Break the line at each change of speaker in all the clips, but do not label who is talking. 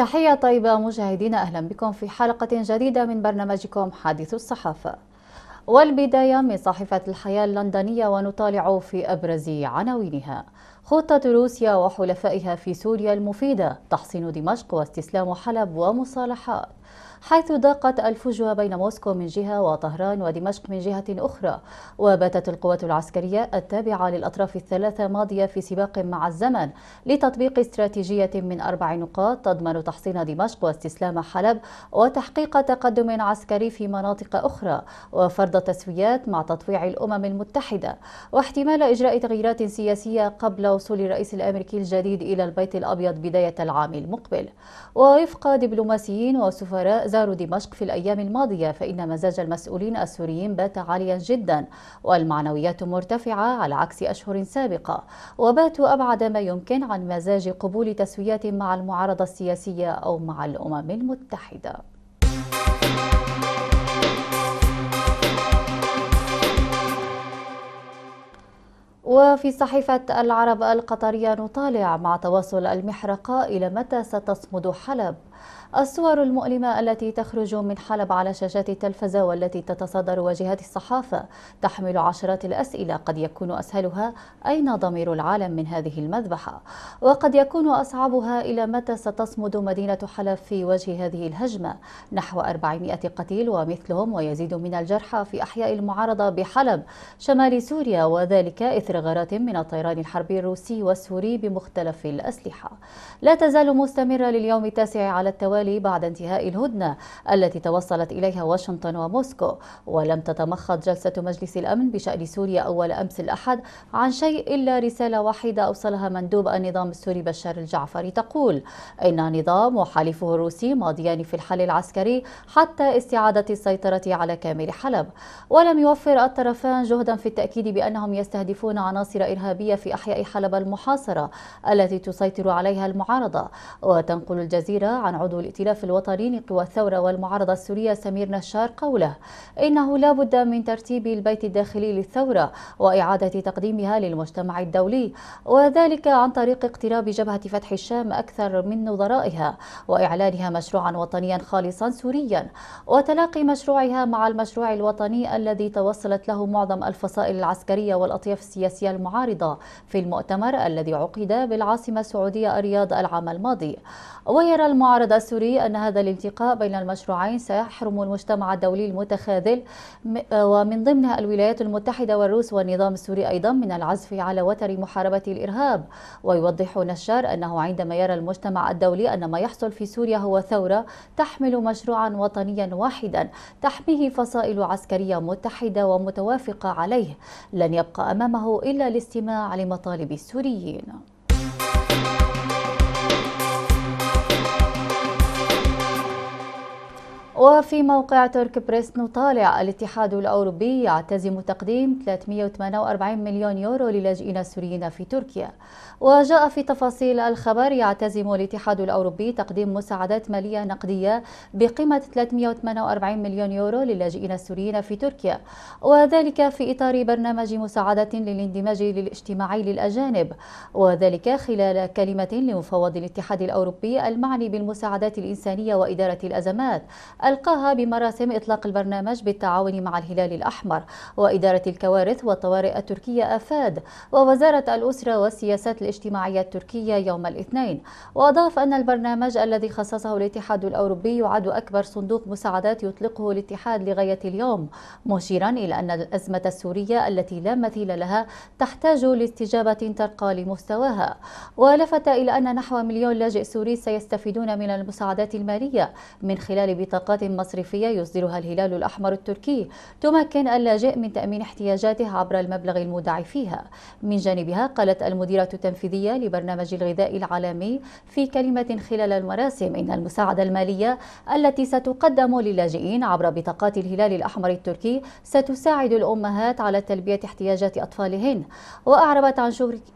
تحية طيبة مشاهدينا أهلا بكم في حلقة جديدة من برنامجكم حادث الصحافة والبداية من صحيفة الحياة اللندنية ونطالع في أبرز عناوينها خطة روسيا وحلفائها في سوريا المفيدة تحصين دمشق واستسلام حلب ومصالحات حيث ضاقت الفجوة بين موسكو من جهة وطهران ودمشق من جهة أخرى وباتت القوات العسكرية التابعة للأطراف الثلاثة ماضية في سباق مع الزمن لتطبيق استراتيجية من أربع نقاط تضمن تحصين دمشق واستسلام حلب وتحقيق تقدم عسكري في مناطق أخرى وفرض تسويات مع تطويع الأمم المتحدة واحتمال إجراء تغييرات سياسية قبل وصول الرئيس الأمريكي الجديد إلى البيت الأبيض بداية العام المقبل ووفق دبلوماسيين وسفراء زاروا دمشق في الأيام الماضية فإن مزاج المسؤولين السوريين بات عاليا جدا والمعنويات مرتفعة على عكس أشهر سابقة وباتوا أبعد ما يمكن عن مزاج قبول تسويات مع المعارضة السياسية أو مع الأمم المتحدة وفي صحيفة العرب القطرية نطالع مع تواصل المحرقة إلى متى ستصمد حلب الصور المؤلمة التي تخرج من حلب على شاشات التلفزة والتي تتصدر واجهات الصحافة تحمل عشرات الأسئلة قد يكون أسهلها أين ضمير العالم من هذه المذبحة وقد يكون أصعبها إلى متى ستصمد مدينة حلب في وجه هذه الهجمة نحو 400 قتيل ومثلهم ويزيد من الجرحى في أحياء المعارضة بحلب شمال سوريا وذلك إثر غارات من الطيران الحربي الروسي والسوري بمختلف الأسلحة لا تزال مستمرة لليوم التاسع على التوالي بعد انتهاء الهدنة التي توصلت إليها واشنطن وموسكو ولم تتمخض جلسة مجلس الأمن بشأن سوريا أول أمس الأحد عن شيء إلا رسالة واحدة أوصلها مندوب النظام السوري بشار الجعفري تقول إن نظام وحليفه الروسي ماضيان في الحل العسكري حتى استعادة السيطرة على كامل حلب ولم يوفر الطرفان جهدا في التأكيد بأنهم يستهدفون عناصر إرهابية في أحياء حلب المحاصرة التي تسيطر عليها المعارضة وتنقل الجزيرة عن عضو الائتلاف الوطني لقوى الثورة والمعارضة السورية سمير نشار قوله إنه لا بد من ترتيب البيت الداخلي للثورة وإعادة تقديمها للمجتمع الدولي وذلك عن طريق اقتراب جبهة فتح الشام أكثر من نظرائها وإعلانها مشروعا وطنيا خالصا سوريا وتلاقي مشروعها مع المشروع الوطني الذي توصلت له معظم الفصائل العسكرية والأطياف السياسية المعارضة في المؤتمر الذي عقد بالعاصمة السعودية الرياض العام الماضي ويرى المعارضة أكد السوري أن هذا الالتقاء بين المشروعين سيحرم المجتمع الدولي المتخاذل ومن ضمنها الولايات المتحدة والروس والنظام السوري أيضا من العزف على وتر محاربة الإرهاب ويوضح نشار أنه عندما يرى المجتمع الدولي أن ما يحصل في سوريا هو ثورة تحمل مشروعا وطنيا واحدا تحميه فصائل عسكرية متحدة ومتوافقة عليه لن يبقى أمامه إلا الاستماع لمطالب السوريين وفي موقع ترك بريس نطالع الاتحاد الأوروبي يعتزم تقديم 348 مليون يورو للاجئين السوريين في تركيا وجاء في تفاصيل الخبر يعتزم الاتحاد الأوروبي تقديم مساعدات مالية نقدية بقيمة 348 مليون يورو للاجئين السوريين في تركيا وذلك في إطار برنامج مساعدة للاندماج الاجتماعي للأجانب وذلك خلال كلمة لمفوض الاتحاد الأوروبي المعني بالمساعدات الإنسانية وإدارة الأزمات ألقاها بمراسم إطلاق البرنامج بالتعاون مع الهلال الأحمر وإدارة الكوارث والطوارئ التركية أفاد ووزارة الأسرة والسياسات الاجتماعية التركية يوم الاثنين وأضاف أن البرنامج الذي خصصه الاتحاد الأوروبي يعد أكبر صندوق مساعدات يطلقه الاتحاد لغاية اليوم مشيرا إلى أن الأزمة السورية التي لا مثيل لها تحتاج لاستجابة ترقى لمستواها ولفت إلى أن نحو مليون لاجئ سوري سيستفيدون من المساعدات المالية من خلال بطاقات صفقات مصرفية يصدرها الهلال الأحمر التركي تمكن اللاجئ من تأمين احتياجاته عبر المبلغ المودع فيها من جانبها قالت المديرة التنفيذية لبرنامج الغذاء العالمي في كلمة خلال المراسم إن المساعدة المالية التي ستقدم للاجئين عبر بطاقات الهلال الأحمر التركي ستساعد الأمهات على تلبية احتياجات أطفالهن وأعربت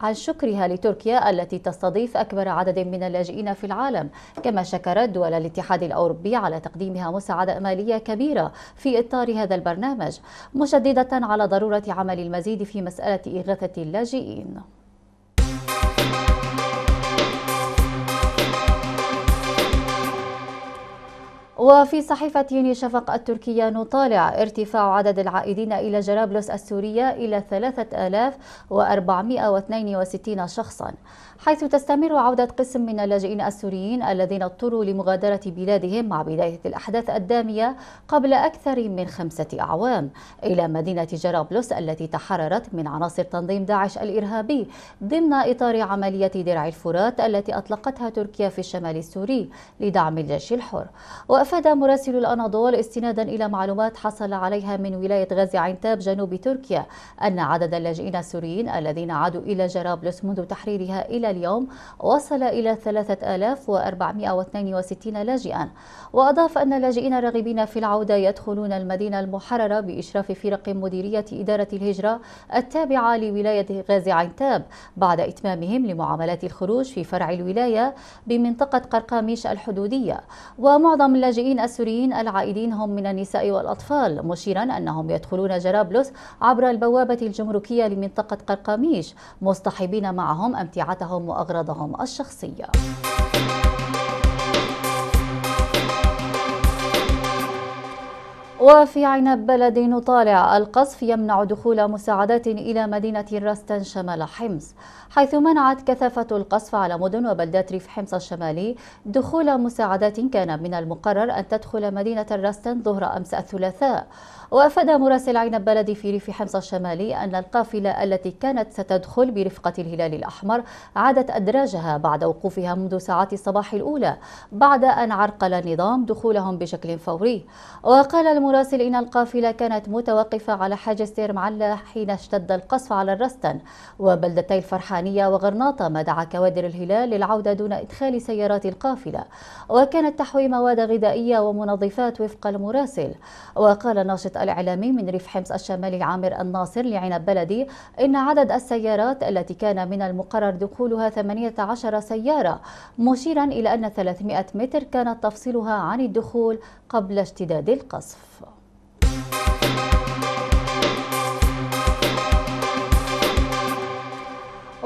عن شكرها لتركيا التي تستضيف أكبر عدد من اللاجئين في العالم كما شكرت دول الاتحاد الأوروبي على تقديمها مساعدة مالية كبيرة في إطار هذا البرنامج مشددة على ضرورة عمل المزيد في مسألة إغاثة اللاجئين وفي صحيفة يوني شفق التركية نطالع ارتفاع عدد العائدين إلى جرابلس السورية إلى 3462 شخصاً حيث تستمر عودة قسم من اللاجئين السوريين الذين اضطروا لمغادرة بلادهم مع بداية الأحداث الدامية قبل أكثر من خمسة أعوام إلى مدينة جرابلس التي تحررت من عناصر تنظيم داعش الإرهابي ضمن إطار عملية درع الفرات التي أطلقتها تركيا في الشمال السوري لدعم الجيش الحر وأفاد مراسل الأناضول استنادا إلى معلومات حصل عليها من ولاية غازي عنتاب جنوب تركيا أن عدد اللاجئين السوريين الذين عادوا إلى جرابلس منذ تحريرها إلى اليوم وصل إلى 3462 لاجئا وأضاف أن اللاجئين الراغبين في العودة يدخلون المدينة المحررة بإشراف فرق مديرية إدارة الهجرة التابعة لولاية غازي عنتاب بعد إتمامهم لمعاملات الخروج في فرع الولاية بمنطقة قرقاميش الحدودية ومعظم اللاجئين السوريين العائدين هم من النساء والأطفال مشيرا أنهم يدخلون جرابلس عبر البوابة الجمركية لمنطقة قرقاميش مصطحبين معهم أمتعتهم وأغراضهم الشخصية وفي عنب بلد نطالع القصف يمنع دخول مساعدات إلى مدينة راستن شمال حمص حيث منعت كثافة القصف على مدن وبلدات ريف حمص الشمالي دخول مساعدات كان من المقرر أن تدخل مدينة راستن ظهر أمس الثلاثاء وأفاد مراسل عنب بلد في ريف حمص الشمالي أن القافلة التي كانت ستدخل برفقة الهلال الأحمر عادت أدراجها بعد وقوفها منذ ساعات الصباح الأولى بعد أن عرقل النظام دخولهم بشكل فوري وقال مراسلين القافلة كانت متوقفة على حاجز سير معلى حين اشتد القصف على الرستن وبلدتي الفرحانية وغرناطة ما دعا كوادر الهلال للعودة دون إدخال سيارات القافلة وكانت تحوي مواد غذائية ومنظفات وفق المراسل وقال الناشط الإعلامي من ريف حمص الشمالي عامر الناصر لعنب بلدي إن عدد السيارات التي كان من المقرر دخولها 18 سيارة مشيرا إلى أن 300 متر كانت تفصيلها عن الدخول قبل اشتداد القصف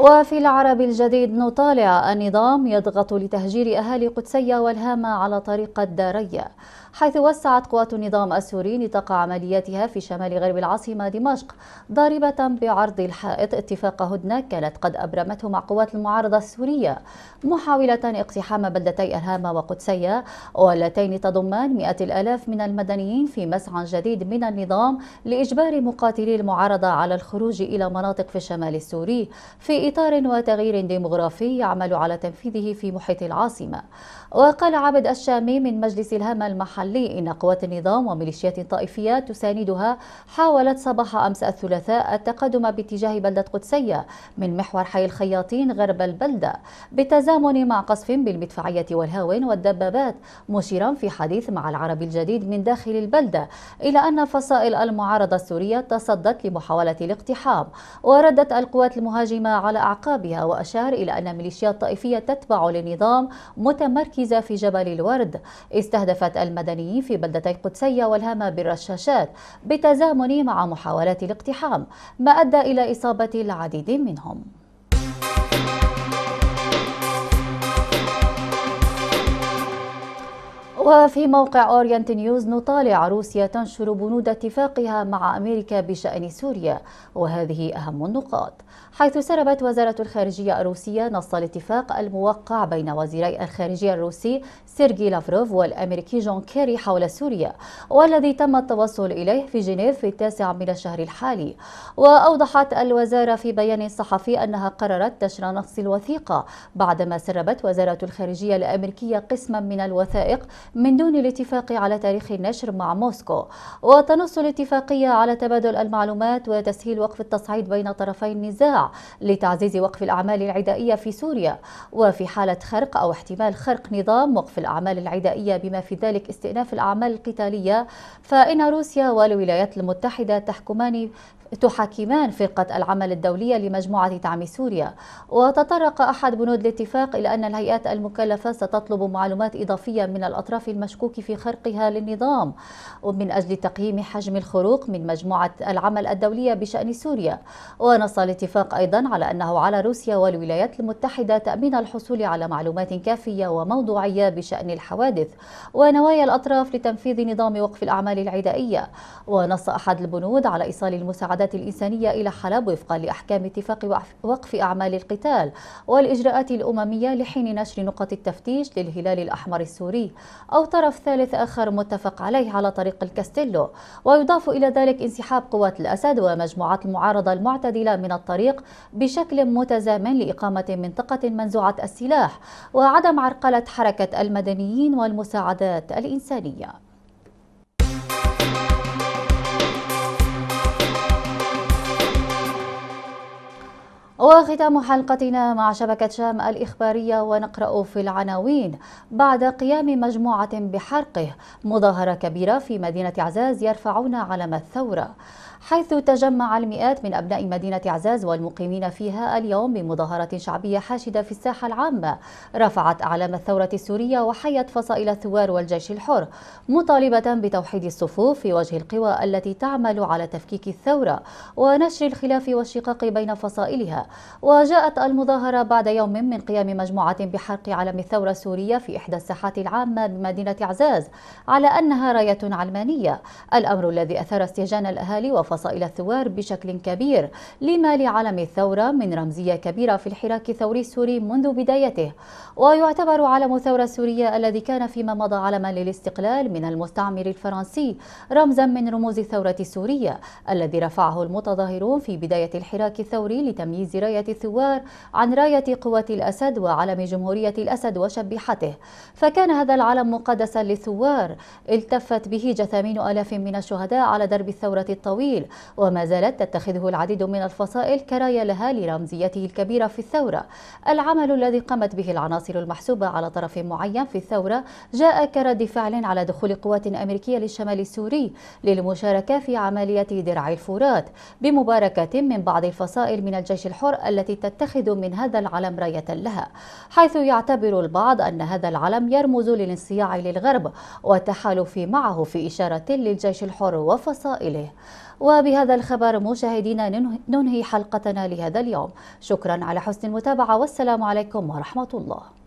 وفي العرب الجديد نطالع النظام يضغط لتهجير أهالي قدسية والهامة على طريقة دارية حيث وسعت قوات النظام السوري نطاق عملياتها في شمال غرب العاصمة دمشق ضاربة بعرض الحائط اتفاق هدنة كانت قد أبرمته مع قوات المعارضة السورية محاولة اقتحام بلدتي الهامة وقدسية واللتين تضمان مئة الآلاف من المدنيين في مسعى جديد من النظام لإجبار مقاتلي المعارضة على الخروج إلى مناطق في الشمال السوري في إطار وتغيير ديمغرافي يعمل على تنفيذه في محيط العاصمة وقال عبد الشامي من مجلس الهامة المحلي إن قوات النظام وميليشيات طائفية تساندها حاولت صباح أمس الثلاثاء التقدم باتجاه بلدة قدسية من محور حي الخياطين غرب البلدة بالتزامن مع قصف بالمدفعية والهاون والدبابات مشيرا في حديث مع العربي الجديد من داخل البلدة إلى أن فصائل المعارضة السورية تصدت لمحاولة الاقتحام وردت القوات المهاجمة على أعقابها وأشار إلى أن ميليشيات طائفية تتبع للنظام متمركزة في جبل الورد استهدفت المدنيين في بلدتي قدسية والهامة بالرشاشات بالتزامن مع محاولات الاقتحام ما أدى إلى إصابة العديد منهم وفي موقع أورينت نيوز نطالع روسيا تنشر بنود اتفاقها مع أمريكا بشأن سوريا وهذه أهم النقاط حيث سربت وزارة الخارجية الروسية نص الاتفاق الموقع بين وزيري الخارجية الروسي سيرجي لافروف والأمريكي جون كيري حول سوريا والذي تم التوصل إليه في جنيف في التاسع من الشهر الحالي وأوضحت الوزارة في بيان صحفي أنها قررت نشر نص الوثيقة بعدما سربت وزارة الخارجية الأمريكية قسما من الوثائق من دون الاتفاق على تاريخ النشر مع موسكو وتنص الاتفاقية على تبادل المعلومات وتسهيل وقف التصعيد بين طرفي النزاع لتعزيز وقف الأعمال العدائية في سوريا وفي حالة خرق أو احتمال خرق نظام وقف الأعمال العدائية بما في ذلك استئناف الأعمال القتالية فإن روسيا والولايات المتحدة تحكمان تحاكمان فرقة العمل الدولية لمجموعة دعم سوريا وتطرق أحد بنود الاتفاق إلى أن الهيئات المكلفة ستطلب معلومات إضافية من الأطراف المشكوك في خرقها للنظام من أجل تقييم حجم الخروق من مجموعة العمل الدولية بشأن سوريا ونص الاتفاق أيضا على أنه على روسيا والولايات المتحدة تأمين الحصول على معلومات كافية وموضوعية بشأن الحوادث ونوايا الأطراف لتنفيذ نظام وقف الأعمال العدائية ونص أحد البنود على إيصال المساعدة المساعدات الإنسانية إلى حلب وفقا لأحكام اتفاق وقف أعمال القتال والإجراءات الأممية لحين نشر نقط التفتيش للهلال الأحمر السوري أو طرف ثالث آخر متفق عليه على طريق الكاستيلو ويضاف إلى ذلك انسحاب قوات الأسد ومجموعات المعارضة المعتدلة من الطريق بشكل متزامن لإقامة منطقة منزوعة السلاح وعدم عرقلة حركة المدنيين والمساعدات الإنسانية وختام حلقتنا مع شبكة شام الإخبارية ونقرأ في العناوين بعد قيام مجموعة بحرقه مظاهرة كبيرة في مدينة عزاز يرفعون علم الثورة حيث تجمع المئات من أبناء مدينة عزاز والمقيمين فيها اليوم بمظاهرة شعبية حاشدة في الساحة العامة رفعت أعلام الثورة السورية وحيت فصائل الثوار والجيش الحر مطالبة بتوحيد الصفوف في وجه القوى التي تعمل على تفكيك الثورة ونشر الخلاف والشقاق بين فصائلها وجاءت المظاهرة بعد يوم من قيام مجموعة بحرق علم الثورة السورية في إحدى الساحات العامة بمدينة عزاز على أنها راية علمانية الأمر الذي أثار استهجان الأهالي وفصائل فصائل الثوار بشكل كبير لما لعلم الثورة من رمزية كبيرة في الحراك الثوري السوري منذ بدايته ويعتبر علم الثورة السورية الذي كان فيما مضى علما للاستقلال من المستعمر الفرنسي رمزا من رموز الثورة السورية الذي رفعه المتظاهرون في بداية الحراك الثوري لتمييز راية الثوار عن راية قوة الأسد وعلم جمهورية الأسد وشبيحته فكان هذا العلم مقدسا للثوار التفت به جثامين ألاف من الشهداء على درب الثورة الطويل الجيل وما زالت تتخذه العديد من الفصائل كراية لها لرمزيته الكبيرة في الثورة العمل الذي قامت به العناصر المحسوبة على طرف معين في الثورة جاء كرد فعل على دخول قوات أمريكية للشمال السوري للمشاركة في عملية درع الفرات بمباركة من بعض الفصائل من الجيش الحر التي تتخذ من هذا العلم راية لها حيث يعتبر البعض أن هذا العلم يرمز للانصياع للغرب والتحالف معه في إشارة للجيش الحر وفصائله وبهذا الخبر مشاهدينا ننهي حلقتنا لهذا اليوم شكرا على حسن المتابعة والسلام عليكم ورحمة الله